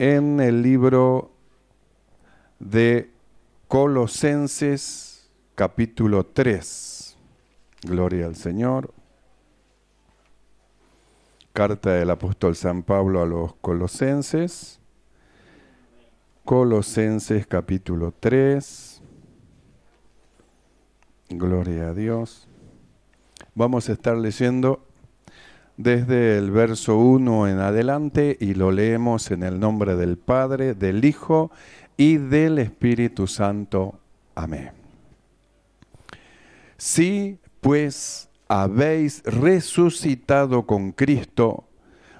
en el libro de Colosenses capítulo 3. Gloria al Señor. Carta del apóstol San Pablo a los colosenses. Colosenses capítulo 3. Gloria a Dios. Vamos a estar leyendo desde el verso 1 en adelante y lo leemos en el nombre del Padre, del Hijo y del Espíritu Santo. Amén. Si pues habéis resucitado con Cristo,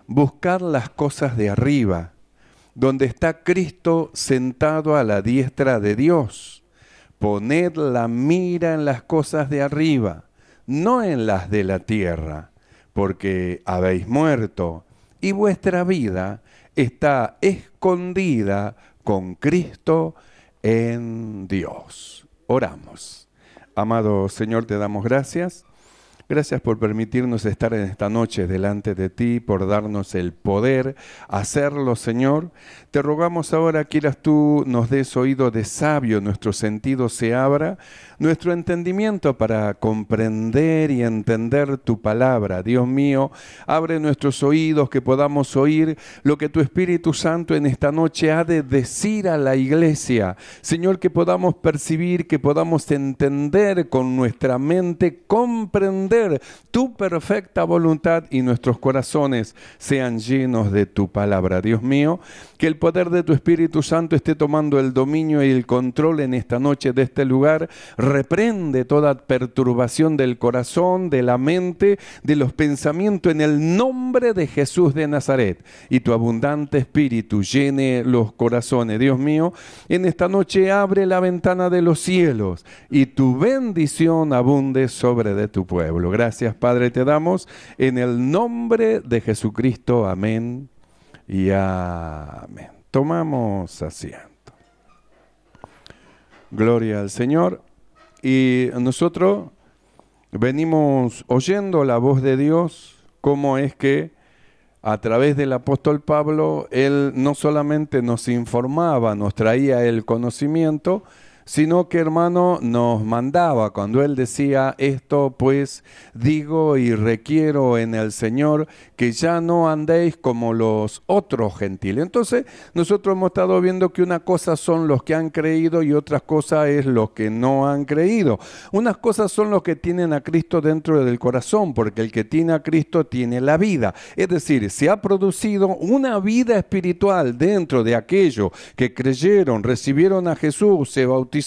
buscar las cosas de arriba, donde está Cristo sentado a la diestra de Dios. Poned la mira en las cosas de arriba, no en las de la tierra porque habéis muerto, y vuestra vida está escondida con Cristo en Dios. Oramos. Amado Señor, te damos gracias Gracias por permitirnos estar en esta noche delante de ti, por darnos el poder hacerlo, Señor. Te rogamos ahora quieras tú nos des oído de sabio, nuestro sentido se abra, nuestro entendimiento para comprender y entender tu palabra. Dios mío, abre nuestros oídos que podamos oír lo que tu Espíritu Santo en esta noche ha de decir a la iglesia. Señor, que podamos percibir, que podamos entender con nuestra mente, comprender tu perfecta voluntad y nuestros corazones sean llenos de tu palabra. Dios mío, que el poder de tu Espíritu Santo esté tomando el dominio y el control en esta noche de este lugar. Reprende toda perturbación del corazón, de la mente, de los pensamientos en el nombre de Jesús de Nazaret. Y tu abundante Espíritu llene los corazones. Dios mío, en esta noche abre la ventana de los cielos y tu bendición abunde sobre de tu pueblo. Gracias, Padre, te damos en el nombre de Jesucristo. Amén y amén. Tomamos asiento. Gloria al Señor. Y nosotros venimos oyendo la voz de Dios, cómo es que a través del apóstol Pablo, él no solamente nos informaba, nos traía el conocimiento, sino que hermano nos mandaba cuando él decía, esto pues digo y requiero en el Señor que ya no andéis como los otros gentiles. Entonces nosotros hemos estado viendo que una cosa son los que han creído y otra cosa es los que no han creído. Unas cosas son los que tienen a Cristo dentro del corazón, porque el que tiene a Cristo tiene la vida. Es decir, se ha producido una vida espiritual dentro de aquello que creyeron, recibieron a Jesús, se bautizaron,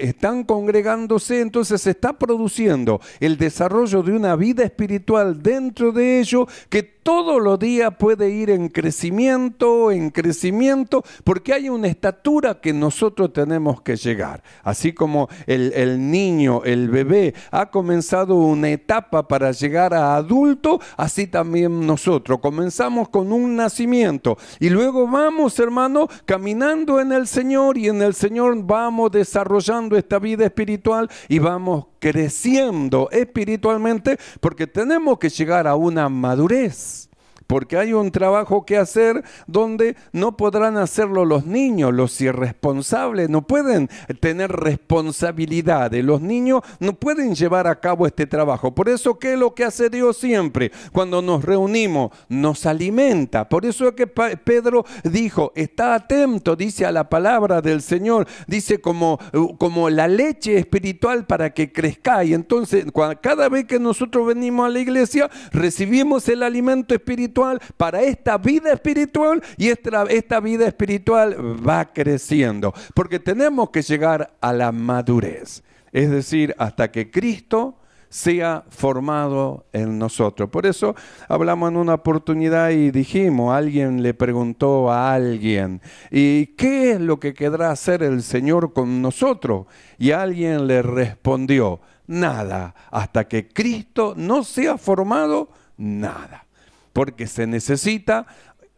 están congregándose, entonces se está produciendo el desarrollo de una vida espiritual dentro de ellos que todos los días puede ir en crecimiento, en crecimiento, porque hay una estatura que nosotros tenemos que llegar. Así como el, el niño, el bebé, ha comenzado una etapa para llegar a adulto, así también nosotros. Comenzamos con un nacimiento y luego vamos, hermano, caminando en el Señor y en el Señor vamos desarrollando esta vida espiritual y vamos creciendo espiritualmente porque tenemos que llegar a una madurez porque hay un trabajo que hacer donde no podrán hacerlo los niños, los irresponsables no pueden tener responsabilidades, los niños no pueden llevar a cabo este trabajo. Por eso, ¿qué es lo que hace Dios siempre? Cuando nos reunimos, nos alimenta. Por eso es que Pedro dijo, está atento, dice a la palabra del Señor, dice como, uh, como la leche espiritual para que crezca. Y entonces, cada vez que nosotros venimos a la iglesia, recibimos el alimento espiritual para esta vida espiritual y esta, esta vida espiritual va creciendo, porque tenemos que llegar a la madurez, es decir, hasta que Cristo sea formado en nosotros. Por eso hablamos en una oportunidad y dijimos, alguien le preguntó a alguien, ¿y qué es lo que querrá hacer el Señor con nosotros? Y alguien le respondió, nada, hasta que Cristo no sea formado, nada porque se necesita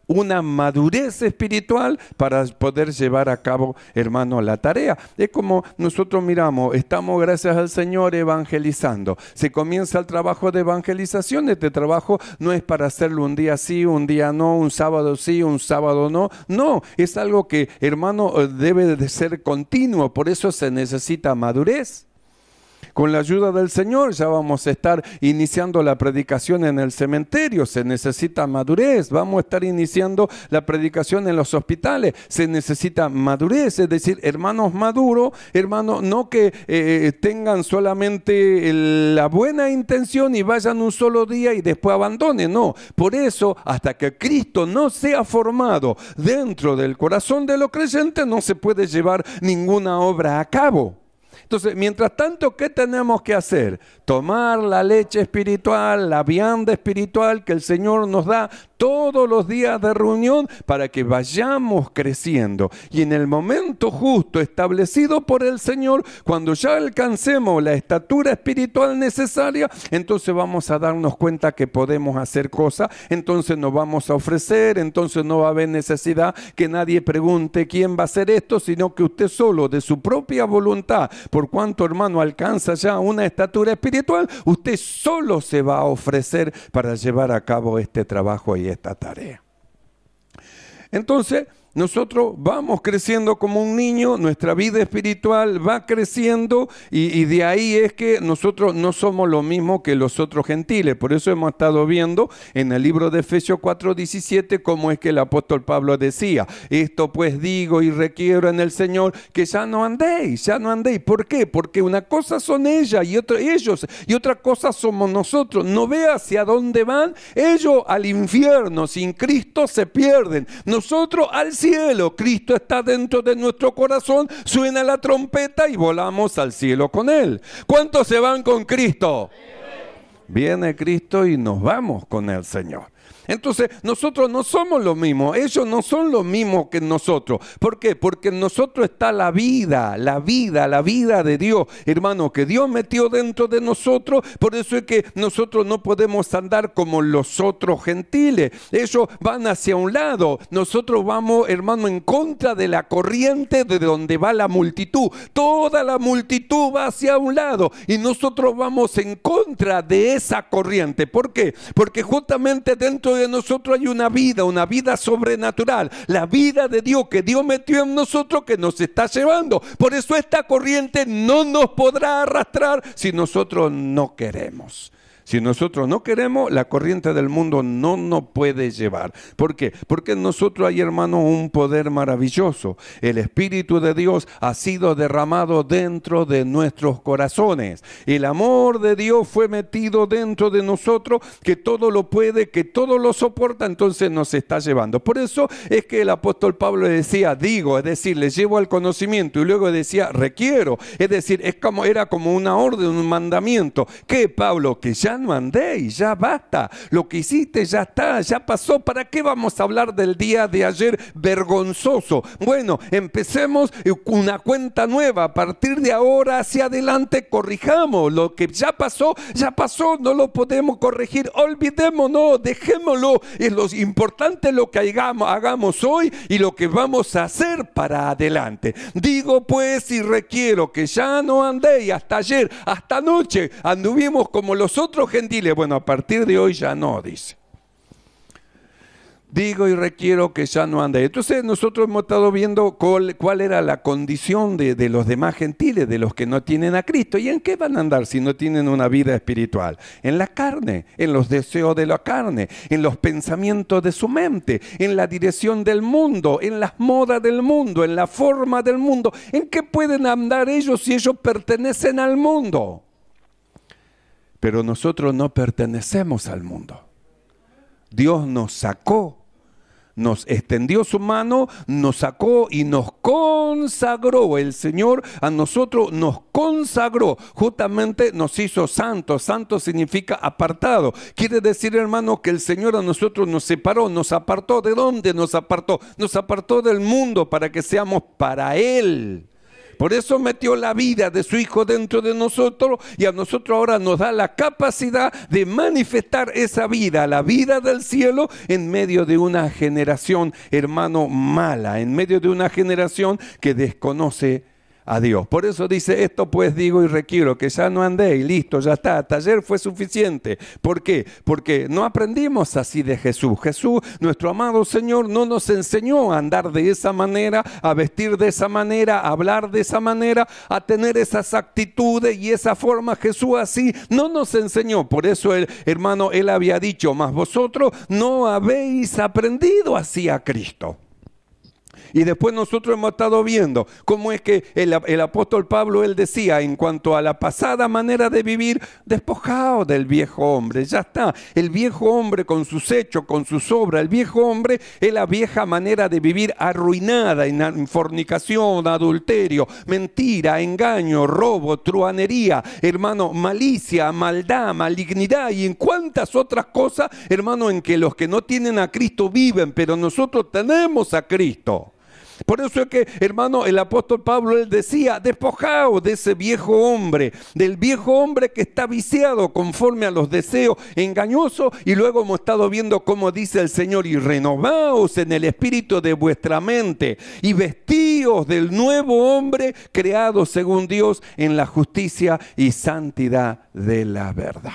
una madurez espiritual para poder llevar a cabo, hermano, la tarea. Es como nosotros miramos, estamos gracias al Señor evangelizando. Se comienza el trabajo de evangelización, este trabajo no es para hacerlo un día sí, un día no, un sábado sí, un sábado no. No, es algo que, hermano, debe de ser continuo, por eso se necesita madurez. Con la ayuda del Señor ya vamos a estar iniciando la predicación en el cementerio, se necesita madurez, vamos a estar iniciando la predicación en los hospitales, se necesita madurez, es decir, hermanos maduros, hermanos no que eh, tengan solamente la buena intención y vayan un solo día y después abandonen, no, por eso hasta que Cristo no sea formado dentro del corazón de los creyentes no se puede llevar ninguna obra a cabo. Entonces, mientras tanto, ¿qué tenemos que hacer? Tomar la leche espiritual, la vianda espiritual que el Señor nos da todos los días de reunión para que vayamos creciendo. Y en el momento justo establecido por el Señor, cuando ya alcancemos la estatura espiritual necesaria, entonces vamos a darnos cuenta que podemos hacer cosas, entonces nos vamos a ofrecer, entonces no va a haber necesidad que nadie pregunte quién va a hacer esto, sino que usted solo de su propia voluntad, por cuanto hermano alcanza ya una estatura espiritual, usted solo se va a ofrecer para llevar a cabo este trabajo y esta tarea. Entonces, nosotros vamos creciendo como un niño, nuestra vida espiritual va creciendo y, de ahí es que nosotros no somos lo mismo que los otros gentiles. Por eso hemos estado viendo en el libro de Efesios 4:17 cómo es que el apóstol Pablo decía, esto pues digo y requiero en el Señor que ya no andéis, ya no andéis. ¿Por qué? Porque una cosa son ellas y otra, ellos y otra cosa somos nosotros. No ve hacia dónde van, ellos al infierno, sin Cristo se pierden. Nosotros al cielo. Cristo está dentro de nuestro corazón, suena la trompeta y volamos al cielo con Él. ¿Cuántos se van con Cristo? Viene Cristo y nos vamos con el Señor. Entonces nosotros no somos lo mismo, ellos no son lo mismo que nosotros. ¿Por qué? Porque en nosotros está la vida, la vida, la vida de Dios, hermano, que Dios metió dentro de nosotros. Por eso es que nosotros no podemos andar como los otros gentiles. Ellos van hacia un lado, nosotros vamos, hermano, en contra de la corriente de donde va la multitud. Toda la multitud va hacia un lado y nosotros vamos en contra de esa corriente. ¿Por qué? Porque justamente dentro de nosotros hay una vida, una vida sobrenatural, la vida de Dios que Dios metió en nosotros que nos está llevando. Por eso esta corriente no nos podrá arrastrar si nosotros no queremos. Si nosotros no queremos, la corriente del mundo no nos puede llevar. ¿Por qué? Porque en nosotros hay, hermano, un poder maravilloso. El Espíritu de Dios ha sido derramado dentro de nuestros corazones. El amor de Dios fue metido dentro de nosotros, que todo lo puede, que todo lo soporta, entonces nos está llevando. Por eso es que el apóstol Pablo decía, digo, es decir, le llevo al conocimiento y luego decía, requiero. Es decir, es como, era como una orden, un mandamiento. que Pablo? Que ya no andéis, ya basta. Lo que hiciste ya está, ya pasó. ¿Para qué vamos a hablar del día de ayer vergonzoso? Bueno, empecemos eh, una cuenta nueva. A partir de ahora hacia adelante corrijamos. Lo que ya pasó, ya pasó. No lo podemos corregir. Olvidémonos, dejémoslo. Es lo importante lo que hagamos, hagamos hoy y lo que vamos a hacer para adelante. Digo pues y requiero que ya no andéis hasta ayer, hasta anoche. Anduvimos como los otros gentiles. Bueno, a partir de hoy ya no, dice. Digo y requiero que ya no ande. Entonces nosotros hemos estado viendo cuál, cuál era la condición de, de, los demás gentiles, de los que no tienen a Cristo. ¿Y en qué van a andar si no tienen una vida espiritual? En la carne, en los deseos de la carne, en los pensamientos de su mente, en la dirección del mundo, en las modas del mundo, en la forma del mundo. ¿En qué pueden andar ellos si ellos pertenecen al mundo? Pero nosotros no pertenecemos al mundo. Dios nos sacó, nos extendió su mano, nos sacó y nos consagró. El Señor a nosotros nos consagró. Justamente nos hizo santos. Santo significa apartado. Quiere decir, hermano, que el Señor a nosotros nos separó, nos apartó. ¿De dónde nos apartó? Nos apartó del mundo para que seamos para Él. Por eso metió la vida de su Hijo dentro de nosotros y a nosotros ahora nos da la capacidad de manifestar esa vida, la vida del cielo, en medio de una generación, hermano, mala, en medio de una generación que desconoce a Dios. Por eso dice, esto pues digo y requiero, que ya no andé y listo, ya está, hasta ayer fue suficiente. ¿Por qué? Porque no aprendimos así de Jesús. Jesús, nuestro amado Señor, no nos enseñó a andar de esa manera, a vestir de esa manera, a hablar de esa manera, a tener esas actitudes y esa forma. Jesús así no nos enseñó. Por eso, el, hermano, él había dicho, mas vosotros no habéis aprendido así a Cristo. Y después nosotros hemos estado viendo cómo es que el, apóstol Pablo, él decía, en cuanto a la pasada manera de vivir, despojado del viejo hombre, ya está, el viejo hombre con sus hechos, con sus obras, el viejo hombre es la vieja manera de vivir arruinada en fornicación, adulterio, mentira, engaño, robo, truanería, hermano, malicia, maldad, malignidad y en cuantas otras cosas, hermano, en que los que no tienen a Cristo viven, pero nosotros tenemos a Cristo. Por eso es que, hermano, el apóstol Pablo él decía, despojaos de ese viejo hombre, del viejo hombre que está viciado conforme a los deseos engañosos y luego hemos estado viendo cómo dice el Señor y renovaos en el espíritu de vuestra mente y vestíos del nuevo hombre creado según Dios en la justicia y santidad de la verdad.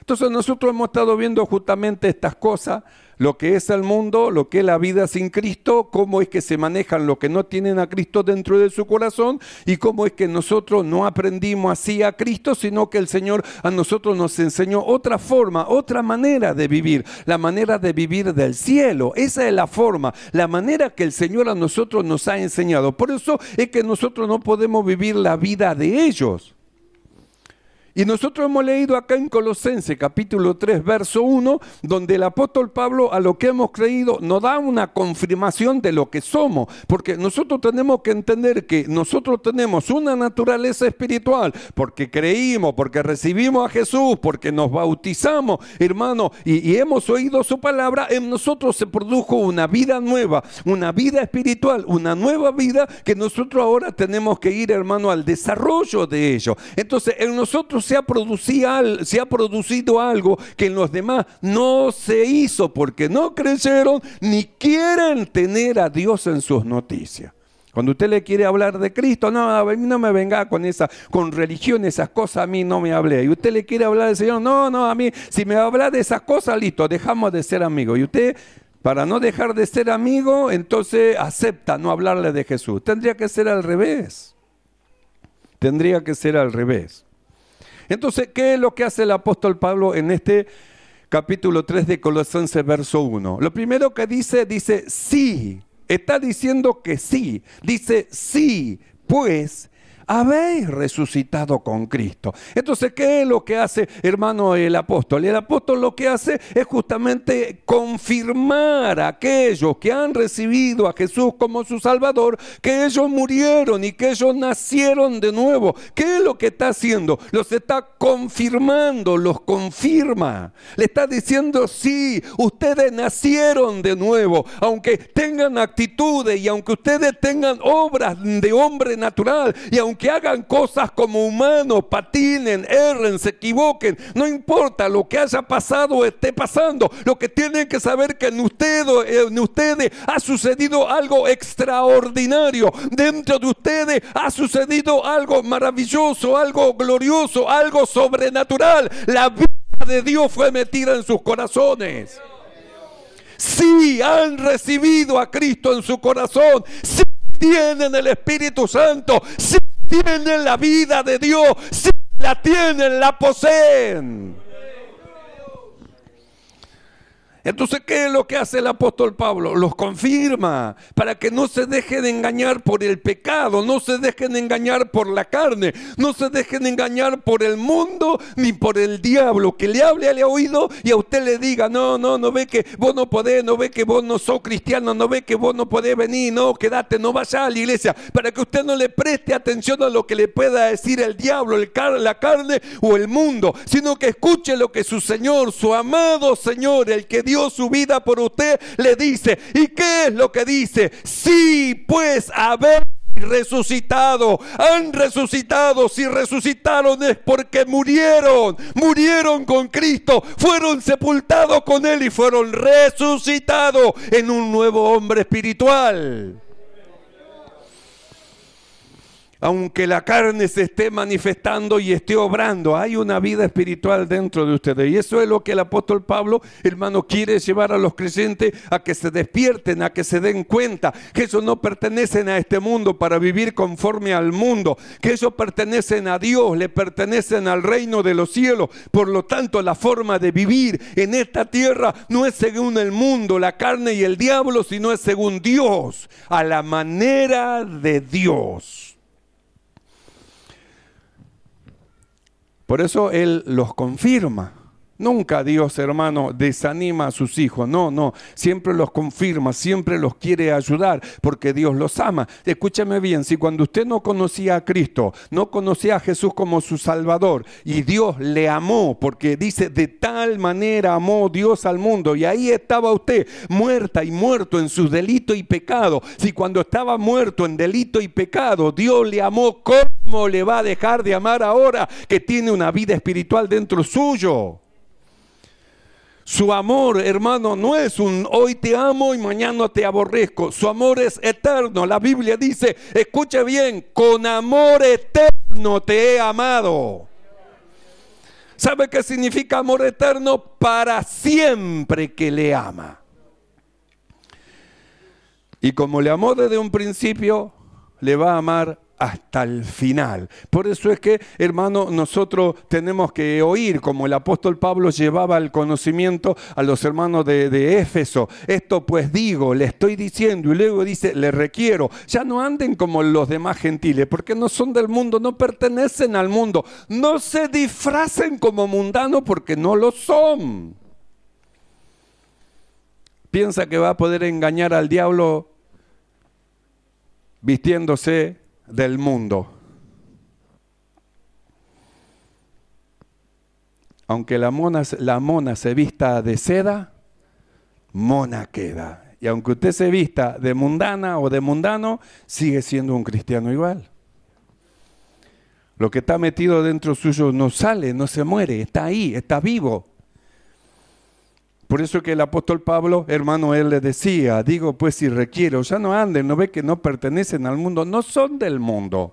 Entonces nosotros hemos estado viendo justamente estas cosas lo que es el mundo, lo que es la vida sin Cristo, cómo es que se manejan los que no tienen a Cristo dentro de su corazón y cómo es que nosotros no aprendimos así a Cristo, sino que el Señor a nosotros nos enseñó otra forma, otra manera de vivir, la manera de vivir del cielo. Esa es la forma, la manera que el Señor a nosotros nos ha enseñado. Por eso es que nosotros no podemos vivir la vida de ellos. Y nosotros hemos leído acá en Colosense capítulo 3, verso 1, donde el apóstol Pablo a lo que hemos creído nos da una confirmación de lo que somos, porque nosotros tenemos que entender que nosotros tenemos una naturaleza espiritual, porque creímos, porque recibimos a Jesús, porque nos bautizamos, hermano, y, hemos oído su palabra, en nosotros se produjo una vida nueva, una vida espiritual, una nueva vida que nosotros ahora tenemos que ir, hermano, al desarrollo de ello. Entonces, en nosotros se ha, producido, algo que en los demás no se hizo porque no creyeron ni quieren tener a Dios en sus noticias. Cuando usted le quiere hablar de Cristo, no, no me venga con esa, con religión, esas cosas a mí no me hablé. Y usted le quiere hablar del Señor, no, no, a mí, si me habla de esas cosas, listo, dejamos de ser amigos. Y usted, para no dejar de ser amigo, entonces acepta no hablarle de Jesús. Tendría que ser al revés. Tendría que ser al revés. Entonces, ¿qué es lo que hace el apóstol Pablo en este capítulo 3 de Colosenses, verso 1? Lo primero que dice, dice sí. Está diciendo que sí. Dice sí, pues habéis resucitado con Cristo. Entonces, ¿qué es lo que hace, hermano, el apóstol? El apóstol lo que hace es justamente confirmar a aquellos que han recibido a Jesús como su Salvador, que ellos murieron y que ellos nacieron de nuevo. ¿Qué es lo que está haciendo? Los está confirmando, los confirma. Le está diciendo, sí, ustedes nacieron de nuevo, aunque tengan actitudes y aunque ustedes tengan obras de hombre natural y aunque que hagan cosas como humanos, patinen, erren, se equivoquen, no importa lo que haya pasado o esté pasando, lo que tienen que saber que en ustedes, en ustedes ha sucedido algo extraordinario, dentro de ustedes ha sucedido algo maravilloso, algo glorioso, algo sobrenatural. La vida de Dios fue metida en sus corazones. Sí han recibido a Cristo en su corazón. Sí tienen el Espíritu Santo. Sí tienen la vida de Dios, si la tienen, la poseen. Entonces, ¿qué es lo que hace el apóstol Pablo? Los confirma para que no se dejen de engañar por el pecado, no se dejen engañar por la carne, no se dejen engañar por el mundo ni por el diablo. Que le hable al oído y a usted le diga, no, no, no ve que vos no podés, no ve que vos no sos cristiano, no ve que vos no podés venir, no, quédate, no vayas a la iglesia, para que usted no le preste atención a lo que le pueda decir el diablo, la carne o el mundo, sino que escuche lo que su Señor, su amado Señor, el que Dios su vida por usted, le dice, ¿y qué es lo que dice? Sí, pues haber resucitado, han resucitado, si resucitaron es porque murieron, murieron con Cristo, fueron sepultados con Él y fueron resucitados en un nuevo hombre espiritual aunque la carne se esté manifestando y esté obrando, hay una vida espiritual dentro de ustedes. Y eso es lo que el apóstol Pablo, hermano, quiere llevar a los creyentes a que se despierten, a que se den cuenta que ellos no pertenecen a este mundo para vivir conforme al mundo, que ellos pertenecen a Dios, le pertenecen al reino de los cielos. Por lo tanto, la forma de vivir en esta tierra no es según el mundo, la carne y el diablo, sino es según Dios, a la manera de Dios. Por eso Él los confirma. Nunca Dios, hermano, desanima a sus hijos, no, no, siempre los confirma, siempre los quiere ayudar, porque Dios los ama. Escúchame bien, si cuando usted no conocía a Cristo, no conocía a Jesús como su Salvador, y Dios le amó, porque dice, de tal manera amó Dios al mundo, y ahí estaba usted, muerta y muerto en su delito y pecado. Si cuando estaba muerto en delito y pecado, Dios le amó, ¿cómo le va a dejar de amar ahora que tiene una vida espiritual dentro suyo? Su amor, hermano, no es un hoy te amo y mañana te aborrezco. Su amor es eterno. La Biblia dice, escuche bien, con amor eterno te he amado. ¿Sabe qué significa amor eterno? Para siempre que le ama. Y como le amó desde un principio, le va a amar hasta el final. Por eso es que, hermano, nosotros tenemos que oír, como el apóstol Pablo llevaba el conocimiento a los hermanos de, Éfeso. Esto pues digo, le estoy diciendo, y luego dice, le requiero. Ya no anden como los demás gentiles, porque no son del mundo, no pertenecen al mundo. No se disfracen como mundanos porque no lo son. Piensa que va a poder engañar al diablo vistiéndose del mundo. Aunque la mona, la mona se vista de seda, mona queda. Y aunque usted se vista de mundana o de mundano, sigue siendo un cristiano igual. Lo que está metido dentro suyo no sale, no se muere, está ahí, está vivo. Por eso que el apóstol Pablo, hermano, él le decía, digo, pues si requiero, ya no anden, no ve que no pertenecen al mundo, no son del mundo.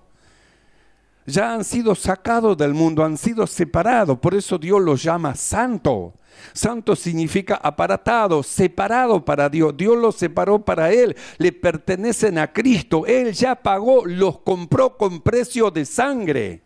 Ya han sido sacados del mundo, han sido separados, por eso Dios los llama santo. Santo significa aparatado, separado para Dios. Dios los separó para Él, le pertenecen a Cristo. Él ya pagó, los compró con precio de sangre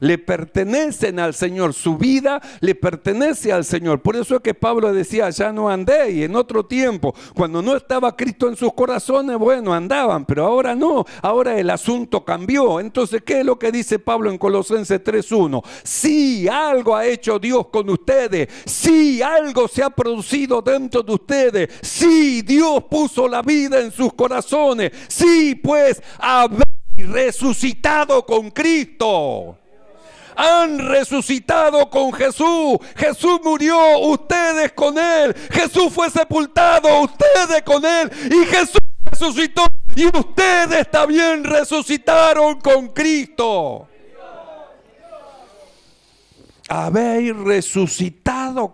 le pertenecen al Señor, su vida le pertenece al Señor. Por eso es que Pablo decía, ya no andé y en otro tiempo, cuando no estaba Cristo en sus corazones, bueno, andaban, pero ahora no, ahora el asunto cambió. Entonces, ¿qué es lo que dice Pablo en Colosenses 3.1? Si algo ha hecho Dios con ustedes, si algo se ha producido dentro de ustedes, si Dios puso la vida en sus corazones, si pues habéis resucitado con Cristo han resucitado con Jesús. Jesús murió, ustedes con él. Jesús fue sepultado, ustedes con él. Y Jesús resucitó y ustedes también resucitaron con Cristo. Habéis resucitado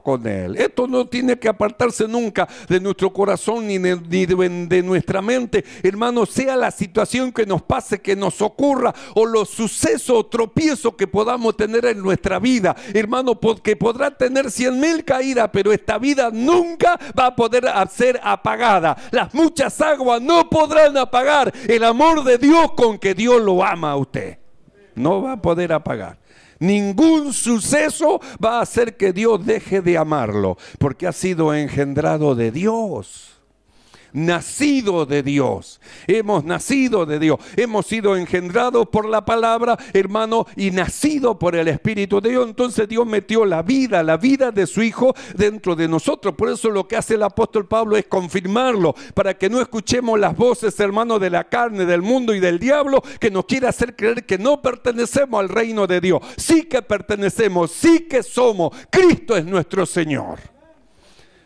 con él. Esto no tiene que apartarse nunca de nuestro corazón ni de, nuestra mente. Hermano, sea la situación que nos pase, que nos ocurra, o los sucesos o tropiezos que podamos tener en nuestra vida. Hermano, porque podrá tener cien mil caídas, pero esta vida nunca va a poder ser apagada. Las muchas aguas no podrán apagar el amor de Dios con que Dios lo ama a usted. No va a poder apagar. Ningún suceso va a hacer que Dios deje de amarlo, porque ha sido engendrado de Dios nacido de Dios. Hemos nacido de Dios. Hemos sido engendrados por la palabra, hermano, y nacido por el Espíritu de Dios. Entonces Dios metió la vida, la vida de su Hijo dentro de nosotros. Por eso lo que hace el apóstol Pablo es confirmarlo, para que no escuchemos las voces, hermano, de la carne, del mundo y del diablo, que nos quiere hacer creer que no pertenecemos al reino de Dios. Sí que pertenecemos, sí que somos. Cristo es nuestro Señor.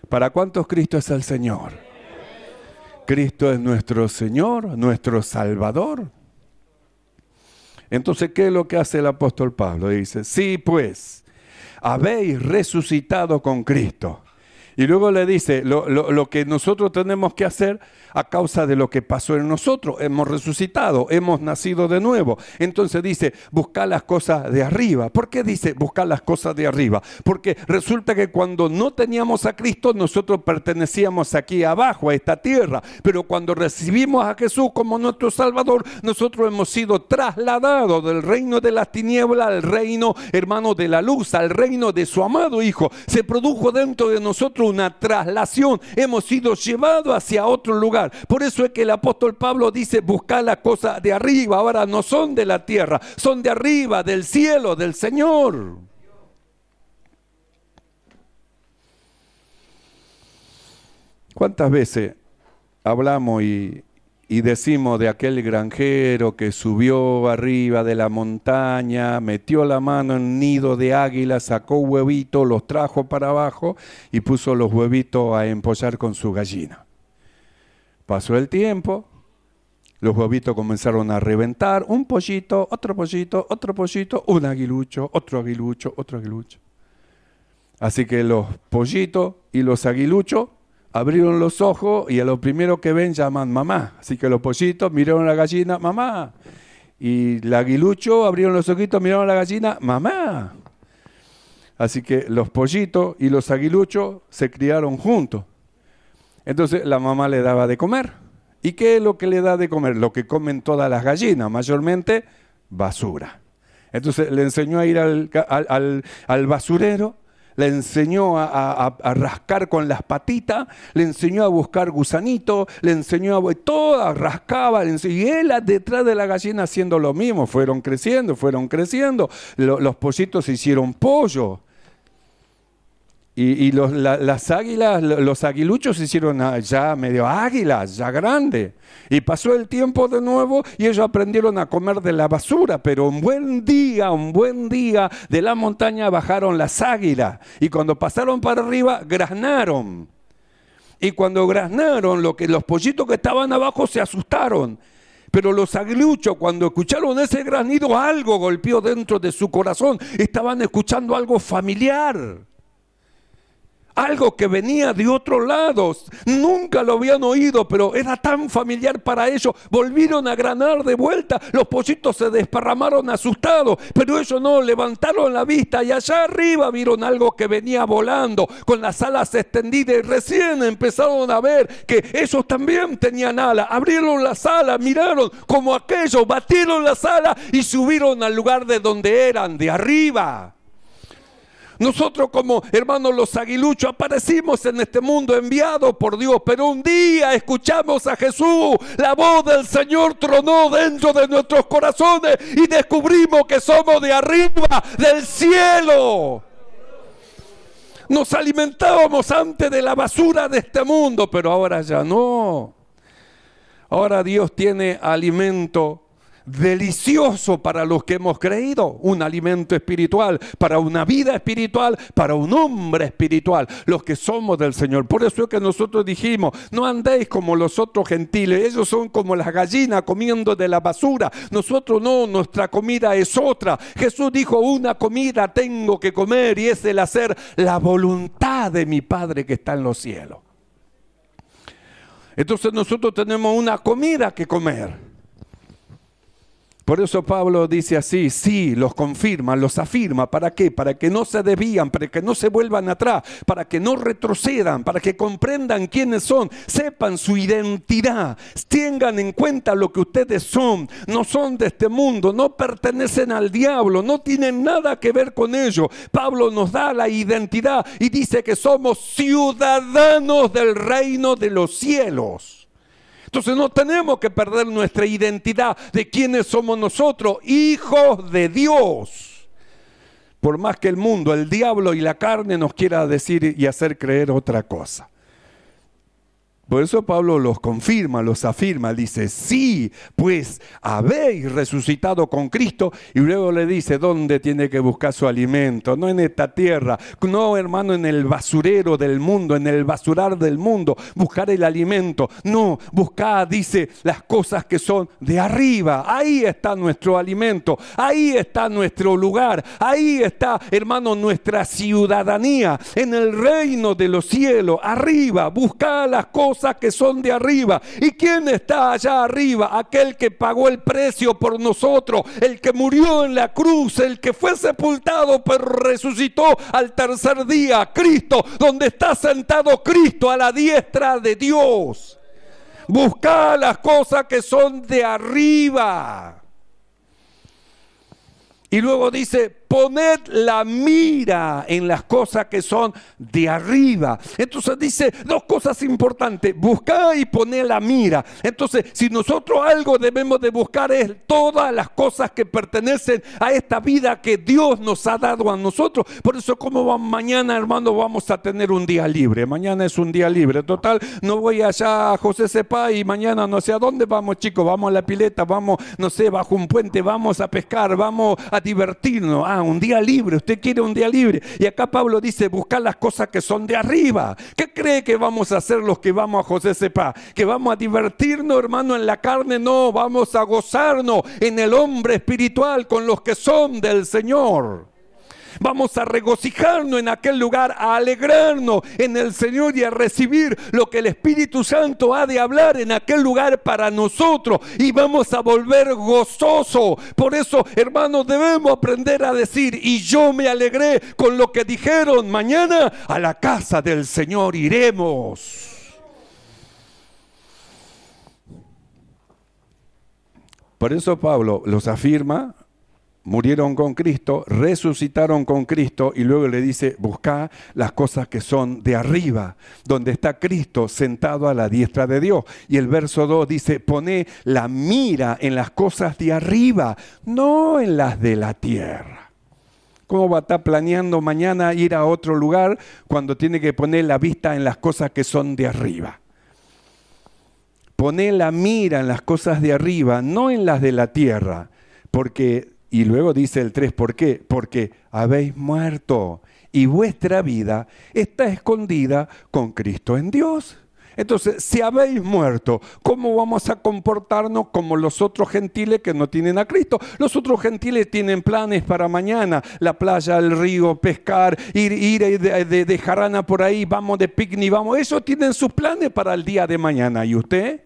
¿Para cuántos Cristo es el Señor? Cristo es nuestro Señor, nuestro Salvador. Entonces, ¿qué es lo que hace el apóstol Pablo? Dice, sí pues, habéis resucitado con Cristo. Y luego le dice, lo, que nosotros tenemos que hacer a causa de lo que pasó en nosotros, hemos resucitado, hemos nacido de nuevo. Entonces dice, buscar las cosas de arriba. ¿Por qué dice buscar las cosas de arriba? Porque resulta que cuando no teníamos a Cristo, nosotros pertenecíamos aquí abajo, a esta tierra. Pero cuando recibimos a Jesús como nuestro Salvador, nosotros hemos sido trasladados del reino de las tinieblas al reino, hermano, de la luz, al reino de su amado Hijo. Se produjo dentro de nosotros una traslación, hemos sido llevados hacia otro lugar. Por eso es que el apóstol Pablo dice, buscar las cosas de arriba, ahora no son de la tierra, son de arriba, del cielo, del Señor. ¿Cuántas veces hablamos y y decimos de aquel granjero que subió arriba de la montaña, metió la mano en nido de águila, sacó huevitos, los trajo para abajo y puso los huevitos a empollar con su gallina. Pasó el tiempo, los huevitos comenzaron a reventar, un pollito, otro pollito, otro pollito, un aguilucho, otro aguilucho, otro aguilucho. Así que los pollitos y los aguiluchos abrieron los ojos y a lo primero que ven llaman mamá. Así que los pollitos miraron a la gallina, mamá. Y el aguilucho abrieron los ojitos, miraron a la gallina, mamá. Así que los pollitos y los aguiluchos se criaron juntos. Entonces la mamá le daba de comer. ¿Y qué es lo que le da de comer? Lo que comen todas las gallinas, mayormente basura. Entonces le enseñó a ir al basurero le enseñó a, rascar con las patitas, le enseñó a buscar gusanito, le enseñó a... Todas rascaba, y él detrás de la gallina haciendo lo mismo, fueron creciendo, fueron creciendo, los pollitos se hicieron pollo. Y, los, las águilas, los aguiluchos se hicieron ah, ya medio águilas, ya grande. Y pasó el tiempo de nuevo y ellos aprendieron a comer de la basura. Pero un buen día, un buen día, de la montaña bajaron las águilas. Y cuando pasaron para arriba, graznaron. Y cuando graznaron, lo que, los pollitos que estaban abajo se asustaron. Pero los aguiluchos, cuando escucharon ese granido, algo golpeó dentro de su corazón. Estaban escuchando algo familiar algo que venía de otros lado. Nunca lo habían oído, pero era tan familiar para ellos. Volvieron a granar de vuelta. Los pollitos se desparramaron asustados, pero ellos no levantaron la vista y allá arriba vieron algo que venía volando con las alas extendidas y recién empezaron a ver que ellos también tenían alas. Abrieron las alas, miraron como aquello, batieron las alas y subieron al lugar de donde eran, de arriba. Nosotros como hermanos los aguiluchos aparecimos en este mundo enviado por Dios, pero un día escuchamos a Jesús, la voz del Señor tronó dentro de nuestros corazones y descubrimos que somos de arriba, del cielo. Nos alimentábamos antes de la basura de este mundo, pero ahora ya no. Ahora Dios tiene alimento delicioso para los que hemos creído, un alimento espiritual, para una vida espiritual, para un hombre espiritual, los que somos del Señor. Por eso es que nosotros dijimos, no andéis como los otros gentiles, ellos son como las gallinas comiendo de la basura, nosotros no, nuestra comida es otra. Jesús dijo, una comida tengo que comer y es el hacer la voluntad de mi Padre que está en los cielos. Entonces nosotros tenemos una comida que comer. Por eso Pablo dice así, sí, los confirma, los afirma, ¿para qué? Para que no se desvían, para que no se vuelvan atrás, para que no retrocedan, para que comprendan quiénes son, sepan su identidad, tengan en cuenta lo que ustedes son, no son de este mundo, no pertenecen al diablo, no tienen nada que ver con ello. Pablo nos da la identidad y dice que somos ciudadanos del reino de los cielos. Entonces no tenemos que perder nuestra identidad de quiénes somos nosotros, hijos de Dios. Por más que el mundo, el diablo y la carne nos quiera decir y hacer creer otra cosa. Por eso Pablo los confirma, los afirma, dice, sí, pues habéis resucitado con Cristo y luego le dice, ¿dónde tiene que buscar su alimento? No en esta tierra, no hermano en el basurero del mundo, en el basurar del mundo, buscar el alimento, no, busca, dice, las cosas que son de arriba, ahí está nuestro alimento, ahí está nuestro lugar, ahí está, hermano, nuestra ciudadanía, en el reino de los cielos, arriba, busca las cosas que son de arriba. ¿Y quién está allá arriba? Aquel que pagó el precio por nosotros, el que murió en la cruz, el que fue sepultado pero resucitó al tercer día, Cristo, donde está sentado Cristo a la diestra de Dios. Busca las cosas que son de arriba. Y luego dice, poned la mira en las cosas que son de arriba. Entonces dice dos cosas importantes, buscar y poner la mira. Entonces, si nosotros algo debemos de buscar es todas las cosas que pertenecen a esta vida que Dios nos ha dado a nosotros. Por eso, como mañana, hermano, vamos a tener un día libre. Mañana es un día libre. Total, no voy allá a José Sepa y mañana no sé a dónde vamos, chicos. Vamos a la pileta, vamos, no sé, bajo un puente, vamos a pescar, vamos a divertirnos. Ah, Ah, un día libre, usted quiere un día libre. Y acá Pablo dice, buscar las cosas que son de arriba. ¿Qué cree que vamos a hacer los que vamos a José Sepa? ¿Que vamos a divertirnos, hermano, en la carne? No, vamos a gozarnos en el hombre espiritual con los que son del Señor. Vamos a regocijarnos en aquel lugar, a alegrarnos en el Señor y a recibir lo que el Espíritu Santo ha de hablar en aquel lugar para nosotros. Y vamos a volver gozoso. Por eso, hermanos, debemos aprender a decir, y yo me alegré con lo que dijeron, mañana a la casa del Señor iremos. Por eso Pablo los afirma murieron con Cristo, resucitaron con Cristo y luego le dice, busca las cosas que son de arriba, donde está Cristo sentado a la diestra de Dios. Y el verso 2 dice, pone la mira en las cosas de arriba, no en las de la tierra. ¿Cómo va a estar planeando mañana ir a otro lugar cuando tiene que poner la vista en las cosas que son de arriba? Pone la mira en las cosas de arriba, no en las de la tierra, porque y luego dice el 3, ¿por qué? Porque habéis muerto y vuestra vida está escondida con Cristo en Dios. Entonces, si habéis muerto, ¿cómo vamos a comportarnos como los otros gentiles que no tienen a Cristo? Los otros gentiles tienen planes para mañana, la playa, el río, pescar, ir, de, jarana por ahí, vamos de picnic, vamos, ellos tienen sus planes para el día de mañana. ¿Y usted?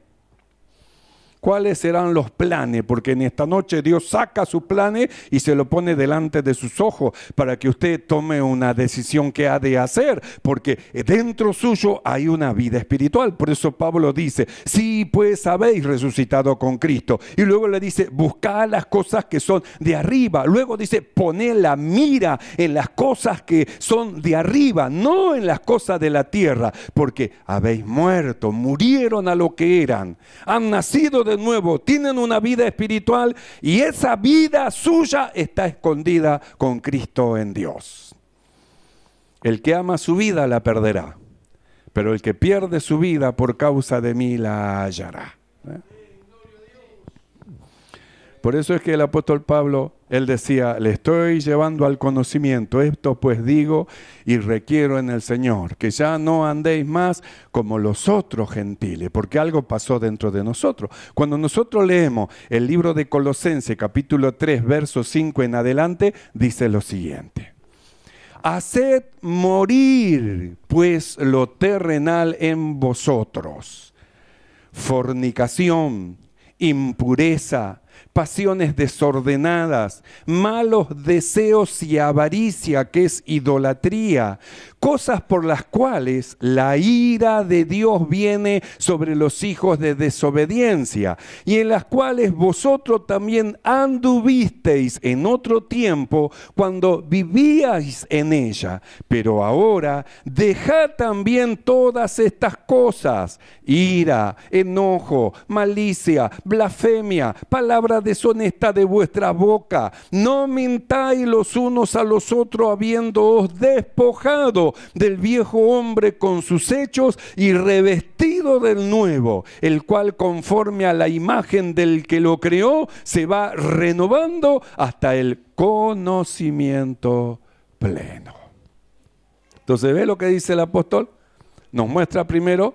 cuáles serán los planes, porque en esta noche Dios saca sus planes y se lo pone delante de sus ojos para que usted tome una decisión que ha de hacer, porque dentro suyo hay una vida espiritual. Por eso Pablo dice, sí, pues habéis resucitado con Cristo. Y luego le dice, buscad las cosas que son de arriba. Luego dice, pone la mira en las cosas que son de arriba, no en las cosas de la tierra, porque habéis muerto, murieron a lo que eran, han nacido de nuevo, tienen una vida espiritual y esa vida suya está escondida con Cristo en Dios. El que ama su vida la perderá, pero el que pierde su vida por causa de mí la hallará. ¿eh? Por eso es que el apóstol Pablo, él decía, le estoy llevando al conocimiento, esto pues digo y requiero en el Señor, que ya no andéis más como los otros gentiles, porque algo pasó dentro de nosotros. Cuando nosotros leemos el libro de Colosense capítulo 3, verso 5 en adelante, dice lo siguiente. Haced morir pues lo terrenal en vosotros, fornicación, impureza, pasiones desordenadas, malos deseos y avaricia, que es idolatría, cosas por las cuales la ira de Dios viene sobre los hijos de desobediencia, y en las cuales vosotros también anduvisteis en otro tiempo cuando vivíais en ella. Pero ahora dejad también todas estas cosas, ira, enojo, malicia, blasfemia, palabra deshonesta de vuestra boca. No mintáis los unos a los otros habiéndoos despojado del viejo hombre con sus hechos y revestido del nuevo, el cual conforme a la imagen del que lo creó se va renovando hasta el conocimiento pleno. Entonces, ¿ve lo que dice el apóstol? Nos muestra primero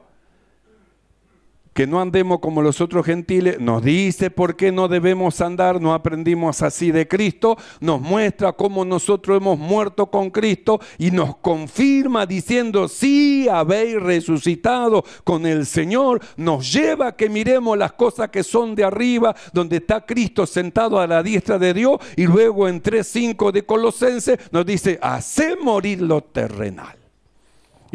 que no andemos como los otros gentiles, nos dice por qué no debemos andar, no aprendimos así de Cristo, nos muestra cómo nosotros hemos muerto con Cristo y nos confirma diciendo, sí, habéis resucitado con el Señor, nos lleva a que miremos las cosas que son de arriba, donde está Cristo sentado a la diestra de Dios, y luego en 3.5 de Colosenses nos dice, hace morir lo terrenal.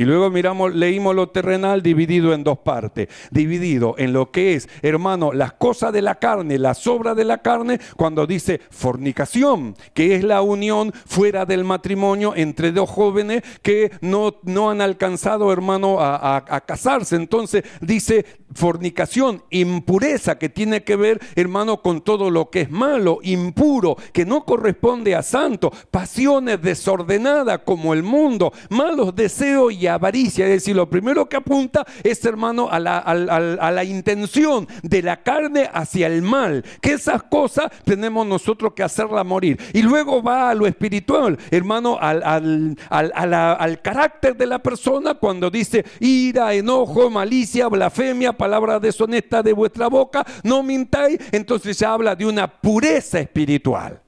Y luego miramos, leímos lo terrenal dividido en dos partes, dividido en lo que es, hermano, las cosas de la carne, las obras de la carne, cuando dice fornicación, que es la unión fuera del matrimonio entre dos jóvenes que no, no han alcanzado, hermano, a, a casarse. Entonces dice fornicación, impureza, que tiene que ver, hermano, con todo lo que es malo, impuro, que no corresponde a santo, pasiones desordenadas como el mundo, malos deseos y avaricia, es decir, lo primero que apunta es, este hermano, a la, intención de la carne hacia el mal, que esas cosas tenemos nosotros que hacerla morir. Y luego va a lo espiritual, hermano, al, al carácter de la persona cuando dice ira, enojo, malicia, blasfemia, palabra deshonesta de vuestra boca, no mintáis, entonces se habla de una pureza espiritual.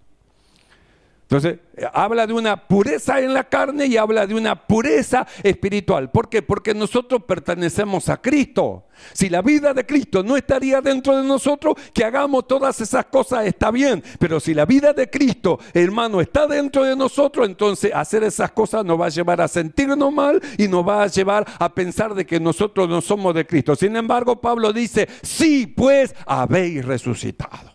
Entonces, habla de una pureza en la carne y habla de una pureza espiritual. ¿Por qué? Porque nosotros pertenecemos a Cristo. Si la vida de Cristo no estaría dentro de nosotros, que hagamos todas esas cosas está bien. Pero si la vida de Cristo, hermano, está dentro de nosotros, entonces hacer esas cosas nos va a llevar a sentirnos mal y nos va a llevar a pensar de que nosotros no somos de Cristo. Sin embargo, Pablo dice, sí, pues habéis resucitado.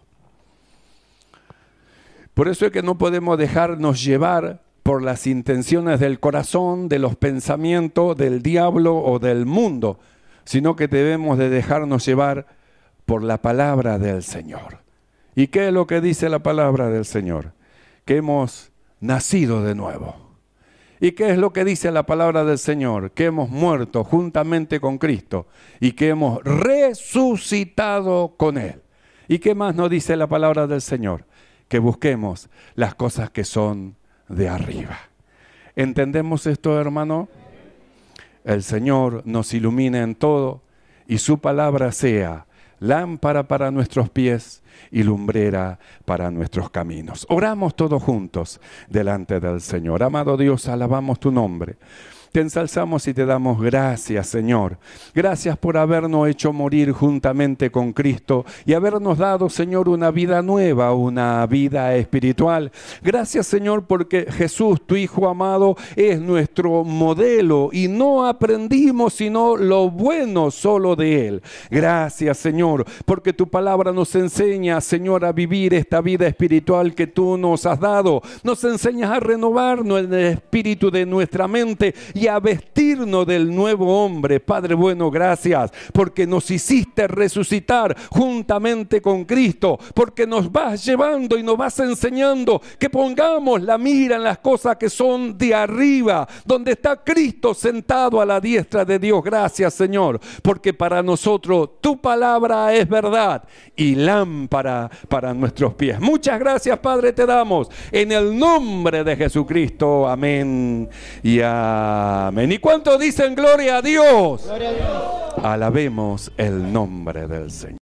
Por eso es que no podemos dejarnos llevar por las intenciones del corazón, de los pensamientos del diablo o del mundo, sino que debemos de dejarnos llevar por la palabra del Señor. ¿Y qué es lo que dice la palabra del Señor? Que hemos nacido de nuevo. ¿Y qué es lo que dice la palabra del Señor? Que hemos muerto juntamente con Cristo y que hemos resucitado con Él. ¿Y qué más nos dice la palabra del Señor? que busquemos las cosas que son de arriba. ¿Entendemos esto, hermano? El Señor nos ilumina en todo y su palabra sea lámpara para nuestros pies y lumbrera para nuestros caminos. Oramos todos juntos delante del Señor. Amado Dios, alabamos tu nombre. Te ensalzamos y te damos gracias, Señor. Gracias por habernos hecho morir juntamente con Cristo y habernos dado, Señor, una vida nueva, una vida espiritual. Gracias, Señor, porque Jesús, tu Hijo amado, es nuestro modelo y no aprendimos sino lo bueno solo de Él. Gracias, Señor, porque tu palabra nos enseña, Señor, a vivir esta vida espiritual que tú nos has dado. Nos enseñas a renovarnos en el espíritu de nuestra mente y a vestirnos del nuevo hombre. Padre bueno, gracias, porque nos hiciste resucitar juntamente con Cristo, porque nos vas llevando y nos vas enseñando que pongamos la mira en las cosas que son de arriba, donde está Cristo sentado a la diestra de Dios. Gracias, Señor, porque para nosotros tu palabra es verdad y lámpara para nuestros pies. Muchas gracias, Padre, te damos en el nombre de Jesucristo. Amén. Y a Amén. ¿Y cuánto dicen gloria a Dios? Gloria a Dios. Alabemos el nombre del Señor.